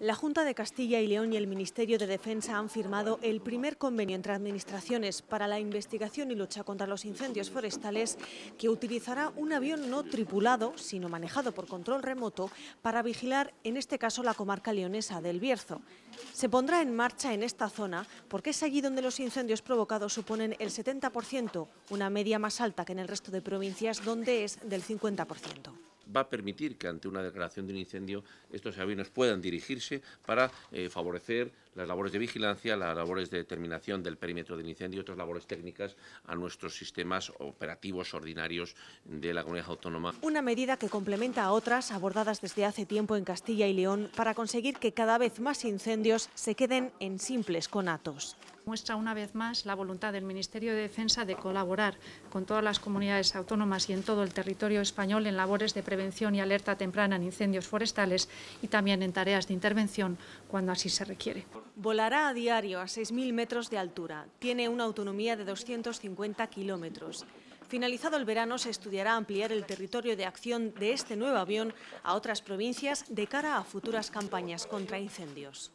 La Junta de Castilla y León y el Ministerio de Defensa han firmado el primer convenio entre administraciones para la investigación y lucha contra los incendios forestales que utilizará un avión no tripulado, sino manejado por control remoto, para vigilar, en este caso, la comarca leonesa del Bierzo. Se pondrá en marcha en esta zona porque es allí donde los incendios provocados suponen el 70%, una media más alta que en el resto de provincias donde es del 50% va a permitir que ante una declaración de un incendio estos aviones puedan dirigirse para eh, favorecer las labores de vigilancia, las labores de determinación del perímetro del incendio y otras labores técnicas a nuestros sistemas operativos ordinarios de la comunidad autónoma. Una medida que complementa a otras abordadas desde hace tiempo en Castilla y León para conseguir que cada vez más incendios se queden en simples conatos. Muestra una vez más la voluntad del Ministerio de Defensa de colaborar con todas las comunidades autónomas y en todo el territorio español en labores de prevención y alerta temprana en incendios forestales y también en tareas de intervención cuando así se requiere. Volará a diario a 6.000 metros de altura. Tiene una autonomía de 250 kilómetros. Finalizado el verano, se estudiará ampliar el territorio de acción de este nuevo avión a otras provincias de cara a futuras campañas contra incendios.